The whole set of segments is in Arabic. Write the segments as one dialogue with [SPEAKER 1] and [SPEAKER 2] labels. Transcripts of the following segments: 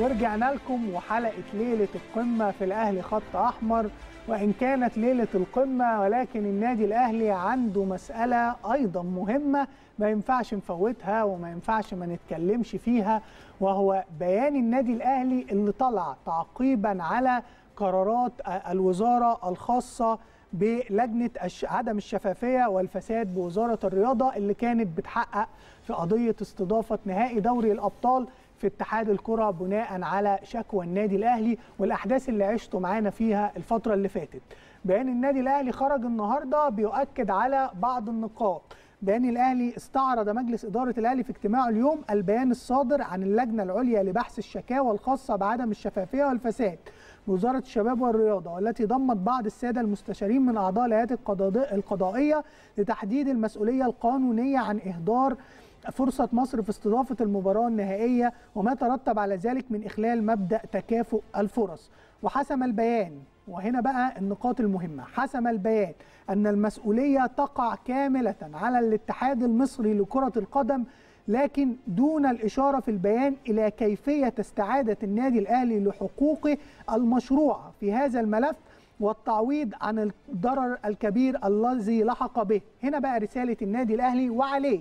[SPEAKER 1] ورجعنا لكم وحلقة ليلة القمة في الأهلي خط أحمر وإن كانت ليلة القمة ولكن النادي الأهلي عنده مسألة أيضا مهمة ما ينفعش نفوتها وما ينفعش ما نتكلمش فيها وهو بيان النادي الأهلي اللي طلع تعقيبا على قرارات الوزارة الخاصة بلجنة عدم الشفافية والفساد بوزارة الرياضة اللي كانت بتحقق في قضية استضافة نهائي دوري الأبطال في اتحاد الكره بناء على شكوى النادي الاهلي والاحداث اللي عشته معانا فيها الفتره اللي فاتت بيان النادي الاهلي خرج النهارده بيؤكد على بعض النقاط بيان الاهلي استعرض مجلس اداره الاهلي في اجتماعه اليوم البيان الصادر عن اللجنه العليا لبحث الشكاوى الخاصه بعدم الشفافيه والفساد بوزاره الشباب والرياضه والتي ضمت بعض الساده المستشارين من اعضاء الهيئات القضائيه لتحديد المسؤوليه القانونيه عن اهدار فرصة مصر في استضافة المباراة النهائية وما ترتب على ذلك من إخلال مبدأ تكافؤ الفرص وحسم البيان وهنا بقى النقاط المهمة حسم البيان أن المسؤولية تقع كاملة على الاتحاد المصري لكرة القدم لكن دون الإشارة في البيان إلى كيفية استعادة النادي الأهلي لحقوقه المشروعة في هذا الملف والتعويض عن الضرر الكبير الذي لحق به هنا بقى رسالة النادي الأهلي وعليه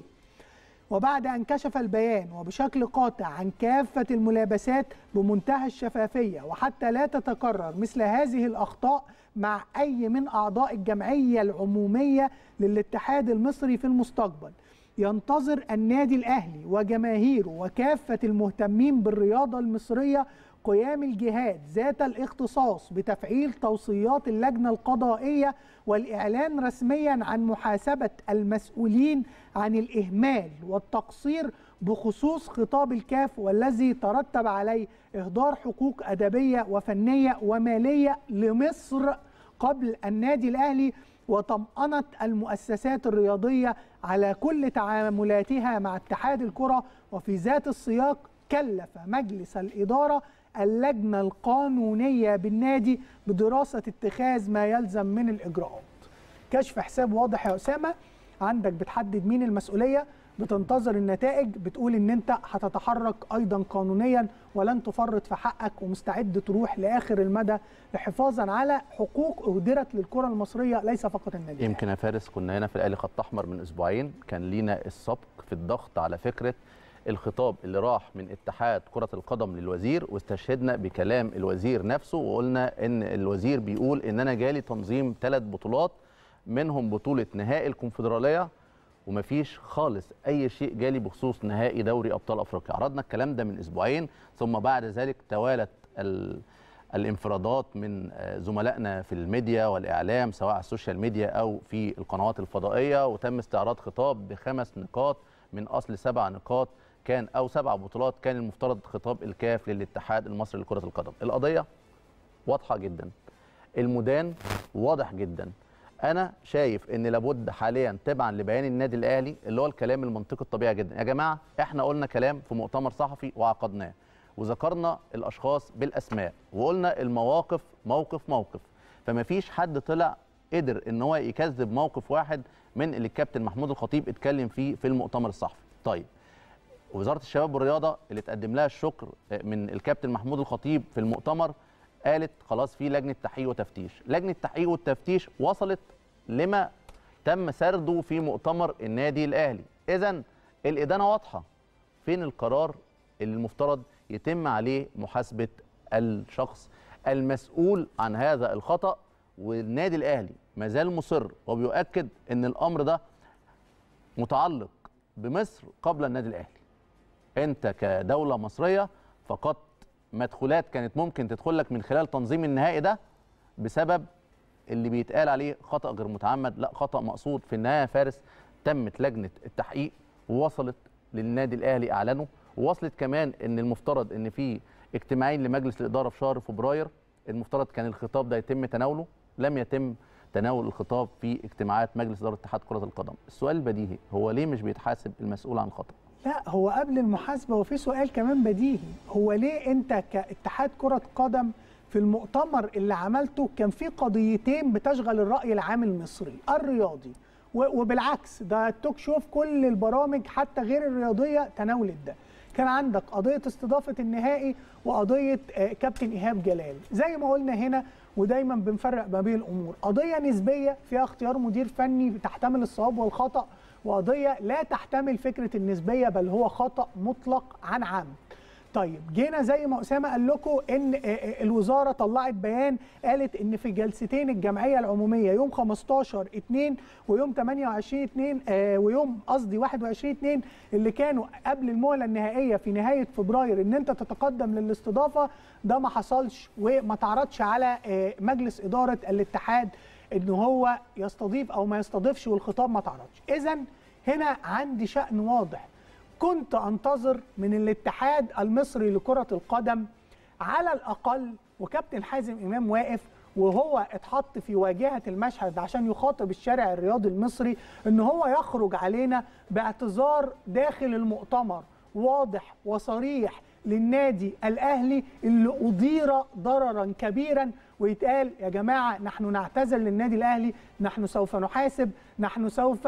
[SPEAKER 1] وبعد أن كشف البيان وبشكل قاطع عن كافة الملابسات بمنتهى الشفافية وحتى لا تتكرر مثل هذه الأخطاء مع أي من أعضاء الجمعية العمومية للاتحاد المصري في المستقبل ينتظر النادي الأهلي وجماهيره وكافة المهتمين بالرياضة المصرية قيام الجهات ذات الاختصاص بتفعيل توصيات اللجنة القضائية والإعلان رسميا عن محاسبة المسؤولين عن الإهمال والتقصير بخصوص خطاب الكاف والذي ترتب عليه إهدار حقوق أدبية وفنية ومالية لمصر قبل النادي الأهلي وطمأنة المؤسسات الرياضية على كل تعاملاتها مع اتحاد الكرة وفي ذات السياق كلف مجلس الإدارة اللجنة القانونية بالنادي بدراسة اتخاذ ما يلزم من الإجراءات كشف حساب واضح يا أسامة عندك بتحدد مين المسؤولية بتنتظر النتائج بتقول ان انت هتتحرك ايضا قانونيا ولن تفرط في حقك ومستعد تروح لاخر المدى لحفاظا على حقوق اهدرت للكره المصريه ليس فقط النادي يمكن يا
[SPEAKER 2] فارس كنا هنا في الاهلي خط احمر من اسبوعين كان لينا السبق في الضغط على فكره الخطاب اللي راح من اتحاد كرة القدم للوزير واستشهدنا بكلام الوزير نفسه وقلنا ان الوزير بيقول ان انا جالي تنظيم ثلاث بطولات منهم بطولة نهائي الكونفدرالية ومفيش خالص اي شيء جالي بخصوص نهائي دوري ابطال افريقيا عرضنا الكلام ده من اسبوعين ثم بعد ذلك توالت ال... الانفرادات من آه، زملائنا في الميديا والاعلام سواء على السوشيال ميديا او في القنوات الفضائيه وتم استعراض خطاب بخمس نقاط من اصل سبع نقاط كان او سبع بطولات كان المفترض خطاب الكاف للاتحاد المصري لكره القدم القضيه واضحه جدا المدان واضح جدا انا شايف ان لابد حاليا تبعا لبيان النادي الاهلي اللي هو الكلام المنطقي الطبيعي جدا يا جماعه احنا قلنا كلام في مؤتمر صحفي وعقدناه وذكرنا الاشخاص بالاسماء وقلنا المواقف موقف موقف فما فيش حد طلع قدر ان هو يكذب موقف واحد من اللي الكابتن محمود الخطيب اتكلم فيه في المؤتمر الصحفي طيب وزاره الشباب والرياضه اللي تقدم لها الشكر آه، من الكابتن محمود الخطيب في المؤتمر قالت خلاص في لجنه تحقيق وتفتيش لجنه تحقيق والتفتيش وصلت لما تم سرده في مؤتمر النادي الاهلي اذا الادانه واضحه فين القرار اللي المفترض يتم عليه محاسبه الشخص المسؤول عن هذا الخطا والنادي الاهلي ما زال مصر وبيؤكد ان الامر ده متعلق بمصر قبل النادي الاهلي انت كدوله مصريه فقدت مدخولات كانت ممكن تدخل لك من خلال تنظيم النهائي ده بسبب اللي بيتقال عليه خطا غير متعمد لا خطا مقصود في النهايه فارس تمت لجنه التحقيق ووصلت للنادي الاهلي اعلنه ووصلت كمان ان المفترض ان في اجتماعين لمجلس الاداره في شهر فبراير المفترض كان الخطاب ده يتم تناوله لم يتم تناول الخطاب في اجتماعات مجلس اداره اتحاد كره القدم السؤال البديهي هو ليه مش بيتحاسب المسؤول عن خطأ
[SPEAKER 1] لا هو قبل المحاسبه وفي سؤال كمان بديهي هو ليه انت كاتحاد كره قدم في المؤتمر اللي عملته كان في قضيتين بتشغل الراي العام المصري الرياضي وبالعكس ده التوك شوف كل البرامج حتى غير الرياضيه تناولت ده كان عندك قضيه استضافه النهائي وقضيه آه، كابتن ايهاب جلال زي ما قلنا هنا ودايما بنفرق ما بين الامور قضيه نسبيه فيها اختيار مدير فني تحتمل الصواب والخطا وقضيه لا تحتمل فكره النسبيه بل هو خطا مطلق عن عام طيب جينا زي ما اسامه قال لكم ان آه، آه، الوزاره طلعت بيان قالت ان في جلستين الجمعيه العموميه يوم 15 2 ويوم 28 2 آه، ويوم قصدي 21 2 اللي كانوا قبل المهله النهائيه في نهايه فبراير ان انت تتقدم للاستضافه ده ما حصلش وما تعرضش على مجلس اداره الاتحاد ان هو يستضيف او ما يستضيفش والخطاب ما تعرضش اذا هنا عندي شأن واضح كنت انتظر من الاتحاد المصري لكرة القدم على الأقل وكابتن حازم إمام واقف وهو اتحط في واجهة المشهد عشان يخاطب الشارع الرياضي المصري ان هو يخرج علينا باعتذار داخل المؤتمر واضح وصريح للنادي الأهلي اللي أضير ضررا كبيرا ويتقال يا جماعة نحن نعتذر للنادي الأهلي نحن سوف نحاسب نحن سوف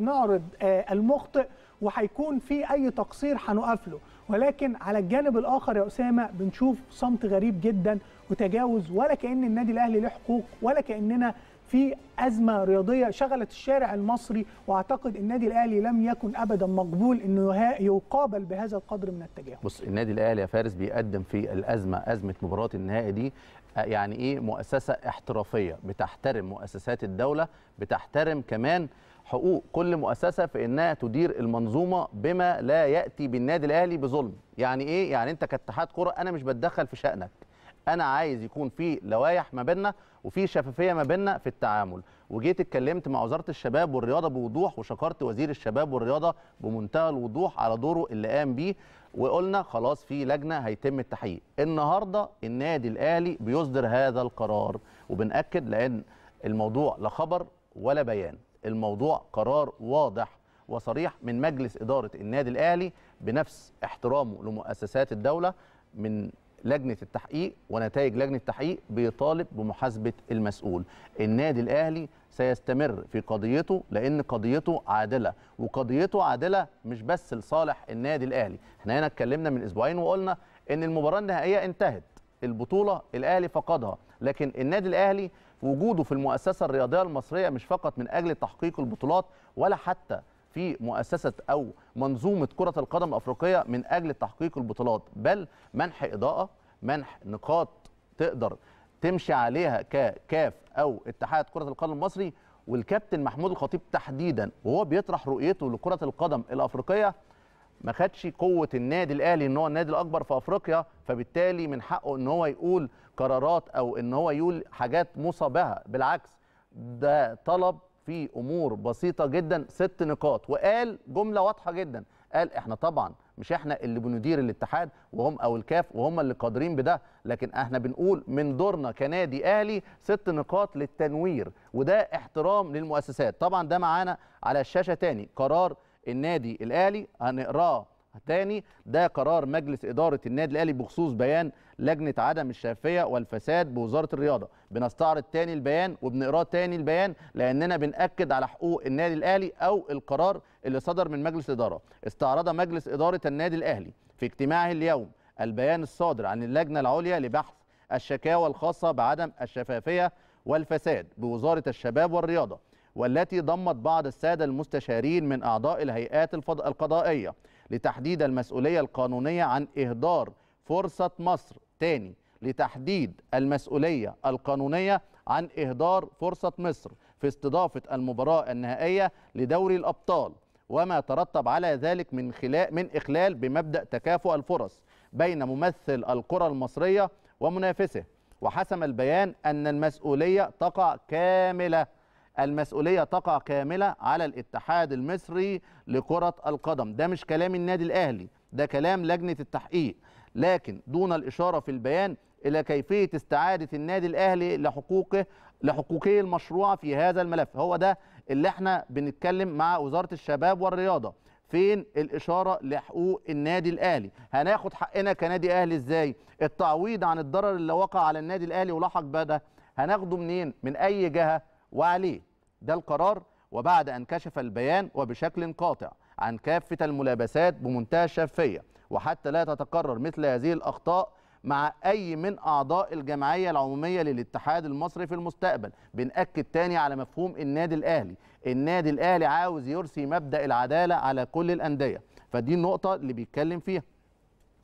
[SPEAKER 1] نعرض آه، المخطئ وهيكون في اي تقصير هنقفله له ولكن على الجانب الاخر يا اسامه بنشوف صمت غريب جدا وتجاوز ولا كان النادي الاهلي له حقوق ولا كاننا في ازمه رياضيه شغلت الشارع المصري واعتقد النادي الاهلي لم يكن ابدا مقبول انه يقابل بهذا القدر من التجاهل.
[SPEAKER 2] بص النادي الاهلي يا فارس بيقدم في الازمه ازمه مباراه النهائي دي آه، يعني ايه مؤسسه احترافيه بتحترم مؤسسات الدوله بتحترم كمان حقوق كل مؤسسه في انها تدير المنظومه بما لا ياتي بالنادي الاهلي بظلم يعني ايه يعني انت كاتحاد كره انا مش بتدخل في شانك انا عايز يكون في لوائح ما بيننا وفي شفافيه ما بيننا في التعامل وجيت اتكلمت مع وزاره الشباب والرياضه بوضوح وشكرت وزير الشباب والرياضه بمنتهى الوضوح على دوره اللي قام بيه وقلنا خلاص في لجنه هيتم التحقيق النهارده النادي الاهلي بيصدر هذا القرار وبناكد لان الموضوع لا خبر ولا بيان الموضوع قرار واضح وصريح من مجلس إدارة النادي الأهلي بنفس احترامه لمؤسسات الدولة من لجنة التحقيق ونتائج لجنة التحقيق بيطالب بمحاسبة المسؤول النادي الأهلي سيستمر في قضيته لأن قضيته عادلة وقضيته عادلة مش بس لصالح النادي الأهلي احنا هنا اتكلمنا من أسبوعين وقلنا أن المباراة النهائية انتهت البطولة الأهلي فقدها لكن النادي الأهلي وجوده في المؤسسه الرياضيه المصريه مش فقط من اجل تحقيق البطولات ولا حتى في مؤسسه او منظومه كره القدم الافريقيه من اجل تحقيق البطولات بل منح اضاءه منح نقاط تقدر تمشي عليها ككاف او اتحاد كره القدم المصري والكابتن محمود الخطيب تحديدا وهو بيطرح رؤيته لكره القدم الافريقيه ما خدش قوه النادي الاهلي ان هو النادي الاكبر في افريقيا فبالتالي من حقه ان هو يقول قرارات او ان هو يقول حاجات موصى بها بالعكس ده طلب في امور بسيطه جدا ست نقاط وقال جمله واضحه جدا قال احنا طبعا مش احنا اللي بندير الاتحاد وهم او الكاف وهم اللي قادرين بده لكن احنا بنقول من دورنا كنادي اهلي ست نقاط للتنوير وده احترام للمؤسسات طبعا ده معانا على الشاشه تاني قرار النادي الاهلي هنقراه تاني ده قرار مجلس إدارة النادي الأهلي بخصوص بيان لجنة عدم الشفافية والفساد بوزارة الرياضة بنستعرض تاني البيان وبنقراه تاني البيان لأننا بنأكد على حقوق النادي الأهلي أو القرار اللي صدر من مجلس إدارة استعرض مجلس إدارة النادي الأهلي في اجتماعه اليوم البيان الصادر عن اللجنة العليا لبحث الشكاوى الخاصة بعدم الشفافية والفساد بوزارة الشباب والرياضة والتي ضمت بعض السادة المستشارين من أعضاء الهيئات القضائية لتحديد المسؤولية القانونية عن إهدار فرصة مصر تاني لتحديد المسؤولية القانونية عن إهدار فرصة مصر في استضافة المباراة النهائية لدوري الأبطال وما ترتب على ذلك من خلال من إخلال بمبدأ تكافؤ الفرص بين ممثل الكرة المصرية ومنافسه وحسم البيان أن المسؤولية تقع كاملة المسؤوليه تقع كامله على الاتحاد المصري لكره القدم ده مش كلام النادي الاهلي ده كلام لجنه التحقيق لكن دون الاشاره في البيان الى كيفيه استعاده النادي الاهلي لحقوقه لحقوقه المشروعه في هذا الملف هو ده اللي احنا بنتكلم مع وزاره الشباب والرياضه فين الاشاره لحقوق النادي الاهلي هناخد حقنا كنادي اهلي ازاي التعويض عن الضرر اللي وقع على النادي الاهلي ولاحق بده هناخده منين من اي جهه وعليه ده القرار وبعد أن كشف البيان وبشكل قاطع عن كافة الملابسات بمنتهى الشفية وحتى لا تتكرر مثل هذه الأخطاء مع أي من أعضاء الجمعية العمومية للاتحاد المصري في المستقبل بنأكد تاني على مفهوم النادي الأهلي النادي الأهلي عاوز يرسي مبدأ العدالة على كل الأندية فدي النقطة اللي بيتكلم فيها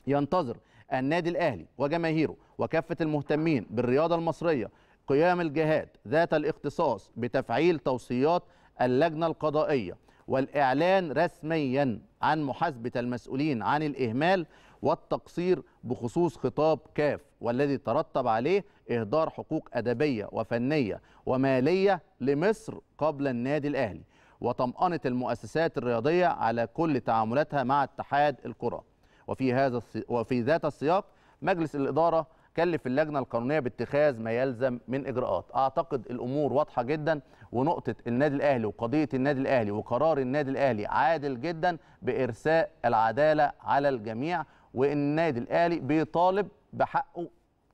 [SPEAKER 2] ينتظر النادي الأهلي وجماهيره وكافة المهتمين بالرياضة المصرية قيام الجهات ذات الاختصاص بتفعيل توصيات اللجنة القضائية والإعلان رسميا عن محاسبة المسؤولين عن الإهمال والتقصير بخصوص خطاب كاف والذي ترتب عليه إهدار حقوق أدبية وفنية ومالية لمصر قبل النادي الأهلي وطمأنة المؤسسات الرياضية على كل تعاملاتها مع اتحاد الكرة وفي, هذا وفي ذات السياق مجلس الإدارة كلف اللجنه القانونيه باتخاذ ما يلزم من اجراءات اعتقد الامور واضحه جدا ونقطه النادي الاهلي وقضيه النادي الاهلي وقرار النادي الاهلي عادل جدا بارساء العداله على الجميع والنادي الاهلي بيطالب بحقه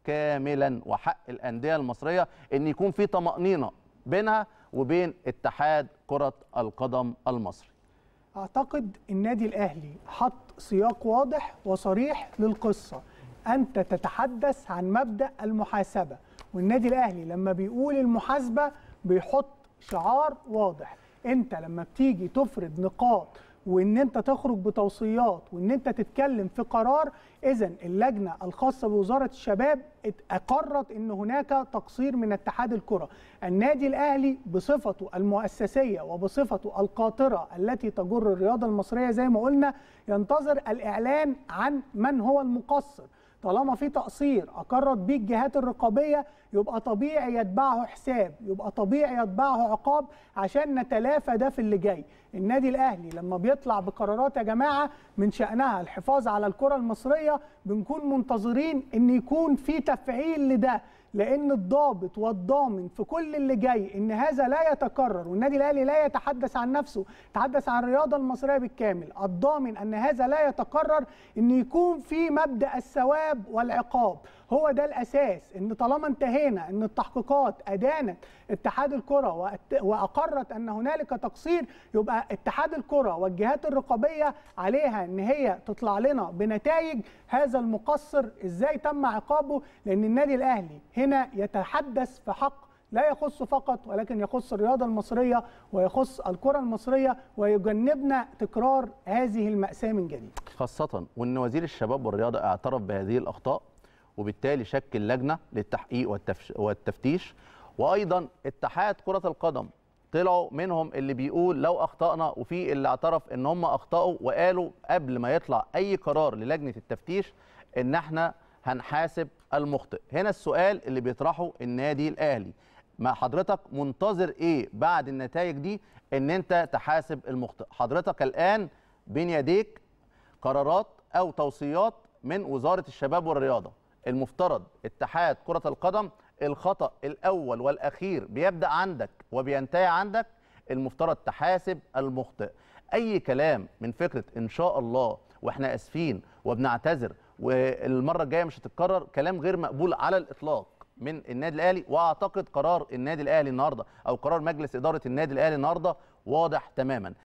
[SPEAKER 2] كاملا وحق الانديه المصريه ان يكون في طمانينه بينها وبين اتحاد كره القدم المصري
[SPEAKER 1] اعتقد النادي الاهلي حط سياق واضح وصريح للقصه انت تتحدث عن مبدا المحاسبه والنادي الاهلي لما بيقول المحاسبه بيحط شعار واضح انت لما بتيجي تفرض نقاط وان انت تخرج بتوصيات وان انت تتكلم في قرار اذا اللجنه الخاصه بوزاره الشباب اقرت ان هناك تقصير من اتحاد الكره النادي الاهلي بصفته المؤسسيه وبصفته القاطره التي تجر الرياضه المصريه زي ما قلنا ينتظر الاعلان عن من هو المقصر طالما في تقصير اقرت بيه الجهات الرقابيه يبقى طبيعي يتبعه حساب يبقى طبيعي يتبعه عقاب عشان نتلافى ده في اللي جاي النادي الاهلي لما بيطلع بقرارات يا جماعه من شانها الحفاظ على الكره المصريه بنكون منتظرين ان يكون في تفعيل لده لان الضابط والضامن في كل اللي جاي ان هذا لا يتكرر والنادي الاهلي لا يتحدث عن نفسه يتحدث عن الرياضه المصريه بالكامل الضامن ان هذا لا يتكرر ان يكون في مبدا الثواب والعقاب هو ده الاساس ان طالما انتهينا ان التحقيقات ادانت اتحاد الكره واقرت ان هنالك تقصير يبقى اتحاد الكره والجهات الرقابيه عليها ان هي تطلع لنا بنتائج هذا المقصر ازاي تم عقابه لان النادي الاهلي هنا يتحدث في حق لا يخص فقط ولكن يخص الرياضة المصرية ويخص الكرة المصرية ويجنبنا تكرار هذه المأساة من جديد
[SPEAKER 2] خاصة وأن وزير الشباب والرياضة اعترف بهذه الأخطاء وبالتالي شكل لجنه للتحقيق والتفتيش وايضا اتحاد كره القدم طلعوا منهم اللي بيقول لو اخطانا وفي اللي اعترف ان هم اخطاوا وقالوا قبل ما يطلع اي قرار للجنه التفتيش ان احنا هنحاسب المخطئ هنا السؤال اللي بيطرحه النادي الاهلي ما حضرتك منتظر ايه بعد النتائج دي ان انت تحاسب المخطئ حضرتك الان بين يديك قرارات او توصيات من وزاره الشباب والرياضه المفترض اتحاد كرة القدم الخطأ الأول والأخير بيبدأ عندك وبينتهي عندك المفترض تحاسب المخطئ أي كلام من فكرة إن شاء الله وإحنا آسفين وبنعتذر والمرة الجاية مش هتتكرر كلام غير مقبول على الإطلاق من النادي الاهلي واعتقد قرار النادي الاهلي النهارده او قرار مجلس اداره النادي الاهلي النهارده واضح تماما